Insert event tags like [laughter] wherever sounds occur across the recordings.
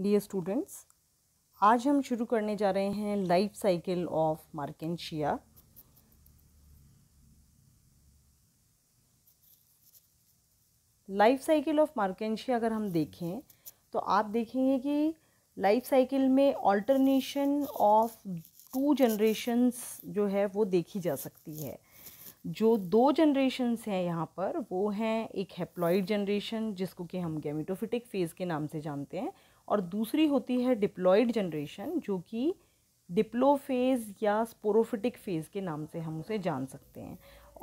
dear students आज हम शुरू करने जा रहे हैं life cycle of मार्केशिया life cycle of मार्केशिया अगर हम देखें तो आप देखेंगे कि लाइफ साइकिल में ऑल्टरनेशन ऑफ टू जनरेशन्स जो है वो देखी जा सकती है जो दो जनरेशन्स हैं यहाँ पर वो हैं एक हेप्लॉइड जनरेशन जिसको कि हम गेमिटोफिटिक फेज़ के नाम से जानते हैं और दूसरी होती है डिप्लॉयड जनरेशन जो कि डिप्लोफेज या स्पोरोफिटिक फेज़ के नाम से हम उसे जान सकते हैं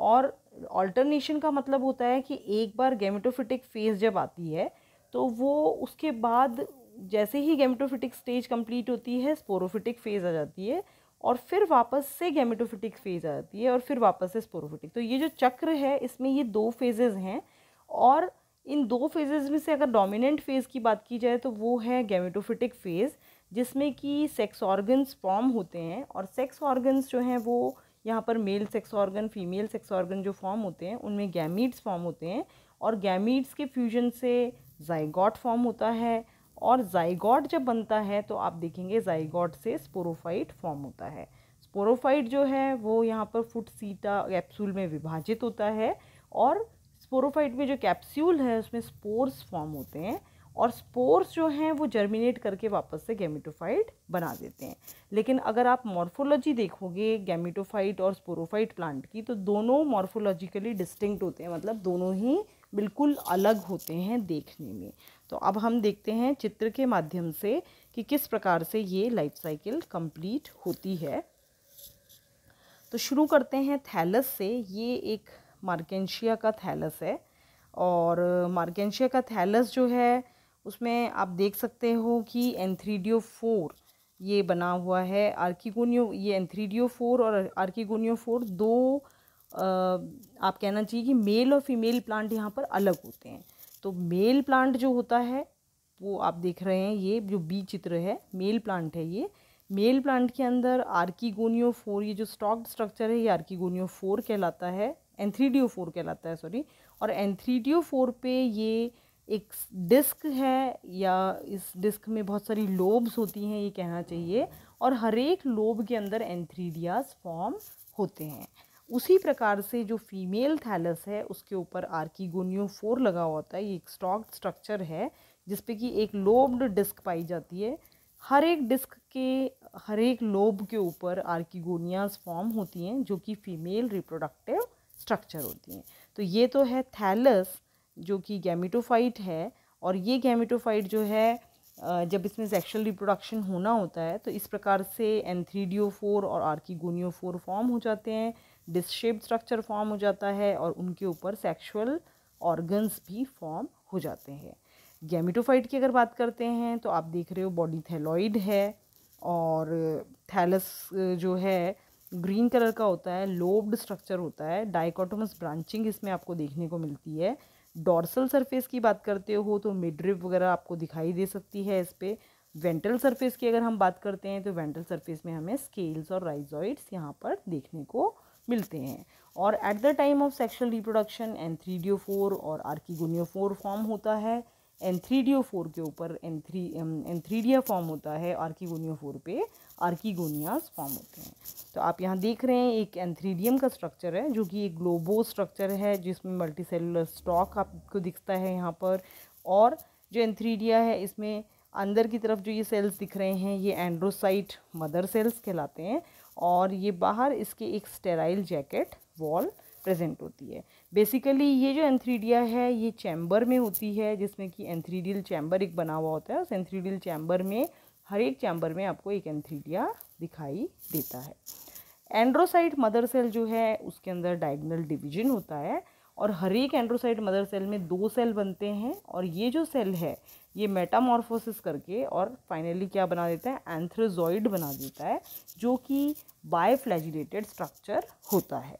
और ऑल्टरनेशन का मतलब होता है कि एक बार गेमेटोफिटिक फेज़ जब आती है तो वो उसके बाद जैसे ही गेमेटोफिटिक स्टेज कंप्लीट होती है स्पोरोफिटिक फेज़ आ जाती है और फिर वापस से गेमेटोफिटिक फेज़ आ जाती है और फिर वापस से स्पोरोफिटिक तो ये जो चक्र है इसमें ये दो फेजेज़ हैं और इन दो फेजेज़ में से अगर डोमिनेंट फेज़ की बात की जाए तो वो है गैमेटोफिटिक फेज़ जिसमें कि सेक्स ऑर्गन्स फॉर्म होते हैं और सेक्स ऑर्गन्स जो हैं वो यहाँ पर male sex organ female sex organ जो फॉर्म होते हैं उनमें गैमीट्स फॉर्म होते हैं और गैमीट्स के फ्यूजन से जाइगॉट फॉर्म होता है और जाइगॉट जब बनता है तो आप देखेंगे जाइगॉट से स्पोरोफाइट फॉर्म होता है स्पोरोफाइट जो है वो यहाँ पर फुट सीटा कैप्सूल में विभाजित होता है और स्पोरोफाइट में जो कैप्स्यूल है उसमें स्पोर्स फॉर्म होते हैं और स्पोर्स जो हैं वो जर्मिनेट करके वापस से गैमिटोफाइट बना देते हैं लेकिन अगर आप मॉर्फोलॉजी देखोगे गैमिटोफाइट और स्पोरोफाइट प्लांट की तो दोनों मॉर्फोलॉजिकली डिस्टिंक्ट होते हैं मतलब दोनों ही बिल्कुल अलग होते हैं देखने में तो अब हम देखते हैं चित्र के माध्यम से कि किस प्रकार से ये लाइफ साइकिल कंप्लीट होती है तो शुरू करते हैं थैलस से ये एक मार्केंशिया का थैलस है और मार्केंशिया का थैलस जो है उसमें आप देख सकते हो कि एंथ्रीडियो फोर ये बना हुआ है आर्किगोनियो ये एंथ्रीडियो फोर और आर्किगोनियो फोर दो आ, आप कहना चाहिए कि मेल और फीमेल प्लांट यहाँ पर अलग होते हैं तो मेल प्लांट जो होता है वो आप देख रहे हैं ये जो बी चित्र है मेल प्लांट है ये मेल प्लांट के अंदर आर्कीगोनियो फोर ये जो स्टॉक स्ट्रक्चर है ये आर्कीगोनियो फोर कहलाता है antheridiophore कहलाता है सॉरी और antheridiophore पे ये एक डिस्क है या इस डिस्क में बहुत सारी लोब्स होती हैं ये कहना चाहिए और हर एक लोब के अंदर एंथ्रीडियाज फॉर्म होते हैं उसी प्रकार से जो फीमेल थैलस है उसके ऊपर आर्कीगोनियो फोर लगा हुआ होता है ये एक स्टॉक स्ट्रक्चर है जिसपे कि एक लोब्ड डिस्क पाई जाती है हर एक डिस्क के हर एक लोब के ऊपर आर्कीगोनियाज फॉर्म होती हैं जो कि फीमेल रिप्रोडक्टिव स्ट्रक्चर होती हैं तो ये तो है थैलस जो कि गैमिटोफाइट है और ये गैमिटोफाइट जो है जब इसमें सेक्शुअल रिप्रोडक्शन होना होता है तो इस प्रकार से एंथ्रीडियो फोर और आर्किगोनियो फोर फॉर्म हो जाते हैं डिसशेप स्ट्रक्चर फॉर्म हो जाता है और उनके ऊपर सेक्शुअल ऑर्गन्स भी फॉर्म हो जाते हैं गैमिटोफाइट की अगर बात करते हैं तो आप देख रहे हो बॉडी थैलॉइड है और थैलस जो है ग्रीन कलर का होता है लोब्ड स्ट्रक्चर होता है डाइकोटोमस ब्रांचिंग इसमें आपको देखने को मिलती है डॉर्सल सरफेस की बात करते हो तो मिड्रिप वगैरह आपको दिखाई दे सकती है इस पर वेंट्रल सरफेस की अगर हम बात करते हैं तो वेंट्रल सरफेस में हमें स्केल्स और राइजॉइड्स यहाँ पर देखने को मिलते हैं और at the time of sexual reproduction antheridiophore और आर्किगोनियोफोर फॉर्म होता है एन थ्री डी फोर के ऊपर antheridia antheridia form होता है आर्किगोनियोफोर पे आर्कीगोनियाज फॉर्म होते हैं तो आप यहाँ देख रहे हैं एक एंथ्रीडियम का स्ट्रक्चर है जो कि एक ग्लोबो स्ट्रक्चर है जिसमें मल्टी सेलुलर स्टॉक आपको दिखता है यहाँ पर और जो एंथ्रीडिया है इसमें अंदर की तरफ जो ये सेल्स दिख रहे हैं ये एंड्रोसाइट मदर सेल्स कहलाते हैं और ये बाहर इसके एक स्टेराइल जैकेट वॉल प्रेजेंट होती है बेसिकली ये जो एंथ्रीडिया है ये चैम्बर में होती है जिसमें कि एंथ्रीडियल चैम्बर एक बना हुआ होता है उस एंथ्रीडियल चैम्बर में हर एक चैम्बर में आपको एक एंथीडिया दिखाई देता है एंड्रोसाइट मदर सेल जो है उसके अंदर डायगनल डिवीजन होता है और हर एक एंड्रोसाइट मदर सेल में दो सेल बनते हैं और ये जो सेल है ये मेटामॉर्फोसिस करके और फाइनली क्या बना देता है एंथ्रोजॉइड बना देता है जो कि बायफ्लैजिलेटेड स्ट्रक्चर होता है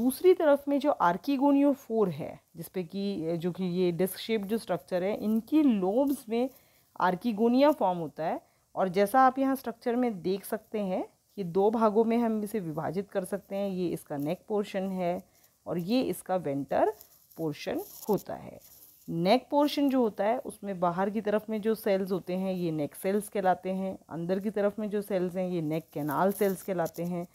दूसरी तरफ में जो आर्कीगोनियो फोर है जिसपे कि जो कि ये डिस्क शेप जो स्ट्रक्चर है इनकी लोब्स में आर्कीगोनिया फॉर्म होता है और जैसा आप यहाँ स्ट्रक्चर में देख सकते हैं ये दो भागों में हम इसे विभाजित कर सकते हैं ये इसका नेक पोर्शन है और ये इसका वेंटर पोर्शन होता है नेक पोर्शन जो होता है उसमें बाहर की तरफ में जो सेल्स होते हैं ये नेक सेल्स कहलाते हैं अंदर की तरफ में जो सेल्स हैं ये नेक कैनाल सेल्स कहलाते हैं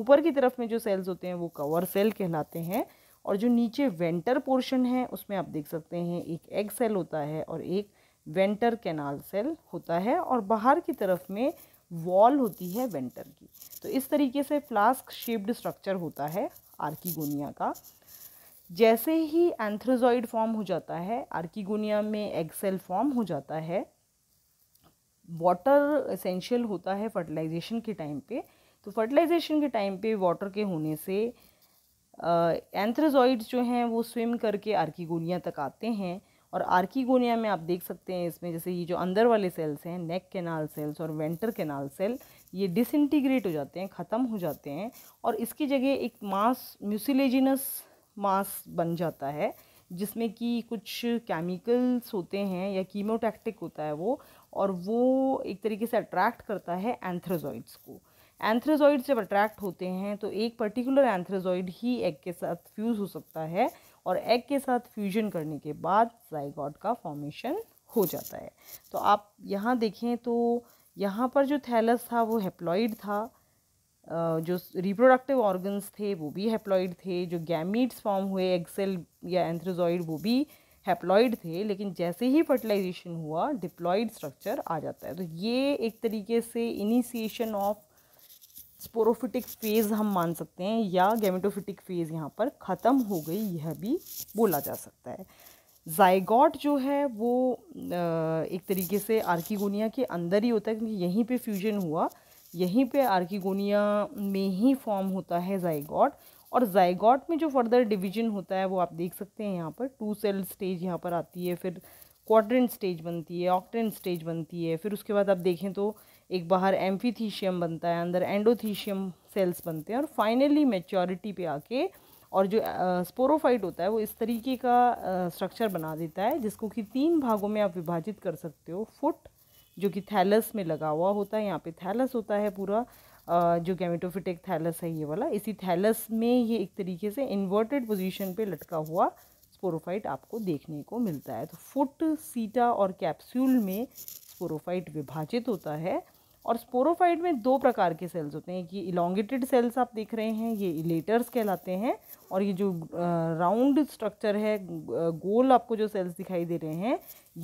ऊपर की तरफ में जो सेल्स होते हैं वो कवर सेल कहलाते हैं और जो नीचे वेंटर पोर्शन है उसमें आप देख सकते हैं एक एग सेल होता है और एक वेंटर कैनाल सेल होता है और बाहर की तरफ में वॉल होती है वेंटर की तो इस तरीके से फ्लास्क शेप्ड स्ट्रक्चर होता है आर्कीगोनिया का जैसे ही एंथ्रोजॉइड फॉर्म हो जाता है आर्कीगोनिया में एग सेल फॉर्म हो जाता है वाटर एसेंशियल होता है फर्टिलाइजेशन के टाइम पे तो फर्टिलाइजेशन के टाइम पे वाटर के होने से एंथ्रोजॉइड जो हैं वो स्विम करके आर्कीगोनिया तक आते हैं और आर्कीगोनिया में आप देख सकते हैं इसमें जैसे ये जो अंदर वाले सेल्स हैं नेक केनाल सेल्स और वेंटर केनाल सेल ये डिसइंटीग्रेट हो जाते हैं ख़त्म हो जाते हैं और इसकी जगह एक मास म्यूसिलेजिनस मास बन जाता है जिसमें कि कुछ केमिकल्स होते हैं या कीमोटैक्टिक होता है वो और वो एक तरीके से अट्रैक्ट करता है एंथ्रोजॉइड्स को एंथ्रोजॉइड जब अट्रैक्ट होते हैं तो एक पर्टिकुलर एंथ्रोजॉइड ही एग के साथ फ्यूज़ हो सकता है और एग के साथ फ्यूजन करने के बाद जाइगॉट का फॉर्मेशन हो जाता है तो आप यहाँ देखें तो यहाँ पर जो थैलस था वो हेप्लॉइड था जो रिप्रोडक्टिव ऑर्गन्स थे वो भी हेप्लॉइड थे जो गैमीट्स फॉर्म हुए एक्सेल या एंथ्रोजॉइड वो भी हेप्लॉइड थे लेकिन जैसे ही फर्टिलाइजेशन हुआ डिप्लॉइड स्ट्रक्चर आ जाता है तो ये एक तरीके से इनिशिएशन ऑफ स्पोरोफिटिक फेज़ हम मान सकते हैं या गेमेटोफिटिक फेज़ यहाँ पर ख़त्म हो गई यह भी बोला जा सकता है जायगॉट जो है वो एक तरीके से आर्कीगोनिया के अंदर ही होता है क्योंकि यहीं पे फ्यूजन हुआ यहीं पे आर्कीगोनिया में ही फॉर्म होता है जायगॉट और जायगॉट में जो फर्दर डिवीजन होता है वो आप देख सकते हैं यहाँ पर टू सेल स्टेज यहाँ पर आती है फिर क्वाड्रेंट स्टेज बनती है ऑक्ट्रेंट स्टेज बनती है फिर उसके बाद आप देखें तो एक बाहर एम्फीथीशियम बनता है अंदर एंडोथीशियम सेल्स बनते हैं और फाइनली मेच्योरिटी पे आके और जो स्पोरोफाइट होता है वो इस तरीके का स्ट्रक्चर बना देता है जिसको कि तीन भागों में आप विभाजित कर सकते हो फुट जो कि थैलस में लगा हुआ होता है यहाँ पे थैलस होता है पूरा जो गैमेटोफिटिक थैलस है ये वाला इसी थैलस में ये एक तरीके से इन्वर्टेड पोजिशन पर लटका हुआ स्पोरोफाइट आपको देखने को मिलता है तो फुट सीटा और कैप्सूल में स्पोरोफाइट विभाजित होता है और स्पोरोफाइट में दो प्रकार के सेल्स होते हैं कि इलोंगेटेड सेल्स आप देख रहे हैं ये इलेटर्स कहलाते हैं और ये जो राउंड स्ट्रक्चर है गोल आपको जो सेल्स दिखाई दे रहे हैं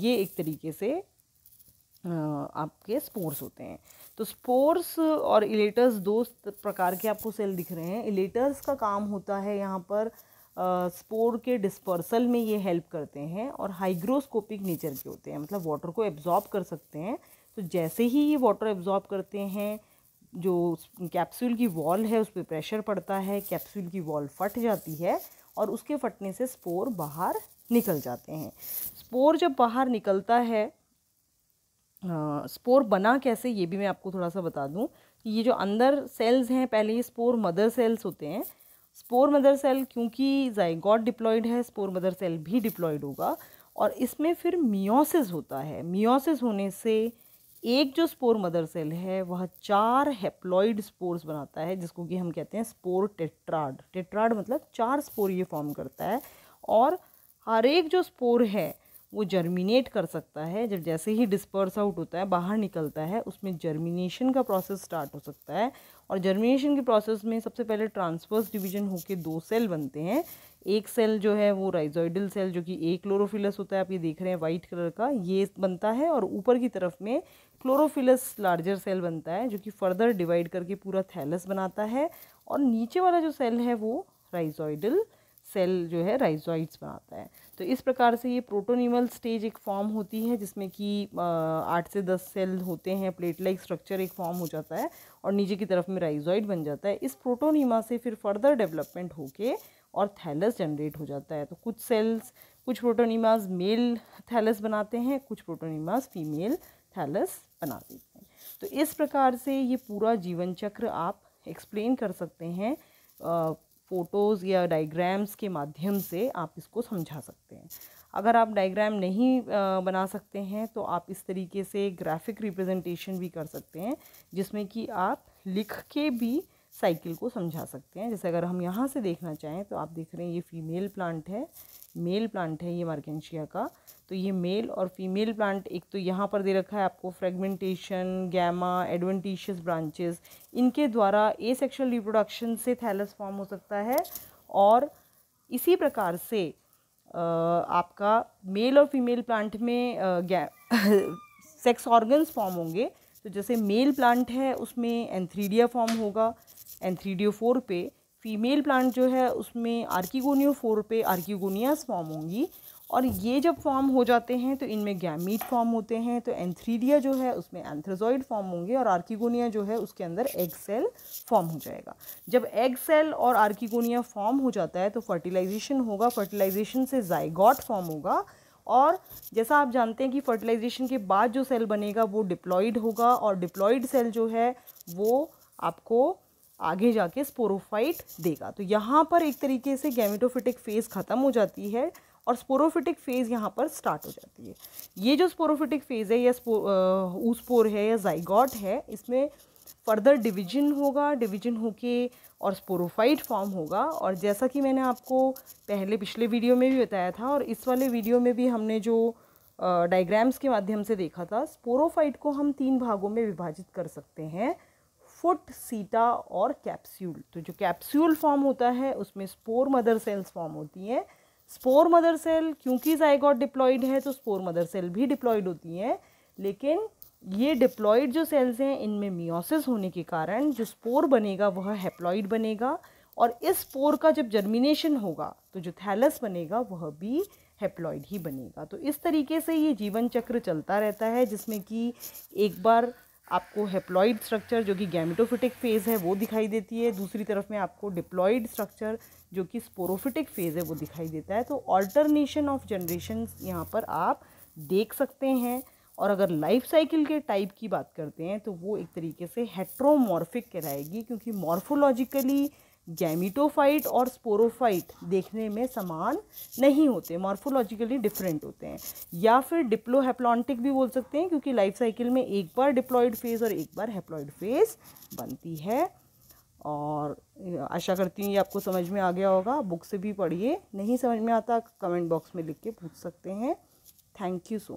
ये एक तरीके से आपके स्पोर्स होते हैं तो स्पोर्स और इलेटर्स दो प्रकार के आपको सेल दिख रहे हैं इलेटर्स का काम होता है यहाँ पर स्पोर के डिस्पर्सल में ये हेल्प करते हैं और हाइग्रोस्कोपिक नेचर के होते हैं मतलब वाटर को एब्जॉर्ब कर सकते हैं तो जैसे ही ये वाटर एब्जॉर्ब करते हैं जो कैप्सूल की वॉल है उस पर प्रेशर पड़ता है कैप्सूल की वॉल फट जाती है और उसके फटने से स्पोर बाहर निकल जाते हैं स्पोर जब बाहर निकलता है आ, स्पोर बना कैसे ये भी मैं आपको थोड़ा सा बता दूं कि ये जो अंदर सेल्स हैं पहले ये स्पोर मदर सेल्स होते हैं स्पोर मदर सेल क्योंकि जयगॉड डिप्लॉयड है स्पोर मदर सेल भी डिप्लॉयड होगा और इसमें फिर मियोसिस होता है मियोसिस होने से एक जो स्पोर मदर सेल है वह चार हेप्लॉइड स्पोर्स बनाता है जिसको कि हम कहते हैं स्पोर टेट्राड टेट्राड मतलब चार स्पोर ये फॉर्म करता है और हर एक जो स्पोर है वो जर्मिनेट कर सकता है जब जैसे ही डिस्पर्स आउट होता है बाहर निकलता है उसमें जर्मिनेशन का प्रोसेस स्टार्ट हो सकता है और जर्मिनेशन के प्रोसेस में सबसे पहले ट्रांसफर्स डिवीजन होकर दो सेल बनते हैं एक सेल जो है वो राइजोइडल सेल जो कि ए क्लोरोफिलस होता है आप ये देख रहे हैं वाइट कलर का ये बनता है और ऊपर की तरफ में क्लोरोफिलस लार्जर सेल बनता है जो कि फर्दर डिवाइड करके पूरा थैलस बनाता है और नीचे वाला जो सेल है वो राइजोइडल सेल जो है राइजोइड्स बनाता है तो इस प्रकार से ये प्रोटोनिमल स्टेज एक फॉर्म होती है जिसमें कि आठ से दस सेल होते हैं प्लेट लाइक स्ट्रक्चर एक फॉर्म हो जाता है और नीचे की तरफ में राइजोइड बन जाता है इस प्रोटोनीमा से फिर फर्दर डेवलपमेंट होके और थैलस जनरेट हो जाता है तो कुछ सेल्स कुछ प्रोटोनिमास मेल थैलस बनाते हैं कुछ प्रोटोनिमास फीमेल थैलस बना देते हैं तो इस प्रकार से ये पूरा जीवन चक्र आप एक्सप्लेन कर सकते हैं फ़ोटोज़ या डायग्राम्स के माध्यम से आप इसको समझा सकते हैं अगर आप डायग्राम नहीं बना सकते हैं तो आप इस तरीके से ग्राफिक रिप्रेजेंटेशन भी कर सकते हैं जिसमें कि आप लिख के भी साइकिल को समझा सकते हैं जैसे अगर हम यहाँ से देखना चाहें तो आप देख रहे हैं ये फीमेल प्लांट है मेल प्लांट है ये मार्केशिया का तो ये मेल और फीमेल प्लांट एक तो यहाँ पर दे रखा है आपको फ्रेगमेंटेशन गैमा एडवेंटिशियस ब्रांचेस इनके द्वारा ए सेक्शुअल रिप्रोडक्शन से थैलस फॉर्म हो सकता है और इसी प्रकार से आपका मेल और फीमेल प्लांट में [laughs] सेक्स ऑर्गन्स फॉर्म होंगे तो जैसे मेल प्लांट है उसमें एंथ्रीडिया फॉर्म होगा एंड थ्री फोर पे फीमेल प्लांट जो है उसमें आर्कीगोनियो फोर पे आर्कीगोनियास फॉर्म होंगी और ये जब फॉर्म हो जाते हैं तो इनमें गैमीट फॉर्म होते हैं तो एंथ्रीडिया जो है उसमें एंथ्रोजॉइड फॉर्म होंगे और आर्किगोनिया जो है उसके अंदर एग सेल फॉर्म हो जाएगा जब एग सेल और आर्किगोनिया फॉर्म हो जाता है तो फर्टिलाइजेशन होगा फर्टिलाइजेशन से जाइगॉट फॉर्म होगा और जैसा आप जानते हैं कि फर्टिलाइजेशन के बाद जो सेल बनेगा वो डिप्लॉइड होगा और डिप्लॉयड सेल जो है वो आपको आगे जाके स्पोरोफाइट देगा तो यहाँ पर एक तरीके से गैमेटोफिटिक फेज़ ख़त्म हो जाती है और स्पोरोफिटिक फेज़ यहाँ पर स्टार्ट हो जाती है ये जो स्पोरोफिटिक फेज़ है या ऊस्पोर है या जाइगॉट है इसमें फर्दर डिवीजन होगा डिवीजन होके और स्पोरोफाइट फॉर्म होगा और जैसा कि मैंने आपको पहले पिछले वीडियो में भी बताया था और इस वाले वीडियो में भी हमने जो डायग्राम्स के माध्यम से देखा था स्पोरोफाइट को हम तीन भागों में विभाजित कर सकते हैं फुट सीटा और कैप्स्यूल तो जो कैप्स्यूल फॉर्म होता है उसमें स्पोर मदर सेल्स फॉर्म होती हैं स्पोर मदर सेल क्योंकि जाइगॉट डिप्लॉयड है तो स्पोर मदर सेल भी डिप्लॉयड होती हैं लेकिन ये डिप्लॉयड जो सेल्स हैं इनमें मियोसिस होने के कारण जो स्पोर बनेगा वह हैप्लॉयड बनेगा और इस स्पोर का जब जर्मिनेशन होगा तो जो थैलस बनेगा वह भी हेप्लॉइड ही बनेगा तो इस तरीके से ये जीवन चक्र चलता रहता है जिसमें कि एक बार आपको हेप्लॉइड स्ट्रक्चर जो कि गैमिटोफिटिक फेज़ है वो दिखाई देती है दूसरी तरफ में आपको डिप्लॉइड स्ट्रक्चर जो कि स्पोरोफिटिक फेज़ है वो दिखाई देता है तो ऑल्टरनेशन ऑफ जनरेशन यहाँ पर आप देख सकते हैं और अगर लाइफ साइकिल के टाइप की बात करते हैं तो वो एक तरीके से हेट्रोमॉर्फिक कहलाएगी क्योंकि मॉर्फोलॉजिकली गैमिटोफाइट और स्पोरोफाइट देखने में समान नहीं होते मॉर्फोलॉजिकली डिफरेंट होते हैं या फिर हैप्लॉन्टिक भी बोल सकते हैं क्योंकि लाइफ साइकिल में एक बार डिप्लॉयड फेज और एक बार हैप्लॉइड फेज बनती है और आशा करती हूँ ये आपको समझ में आ गया होगा बुक से भी पढ़िए नहीं समझ में आता कमेंट बॉक्स में लिख के पूछ सकते हैं थैंक यू सो मच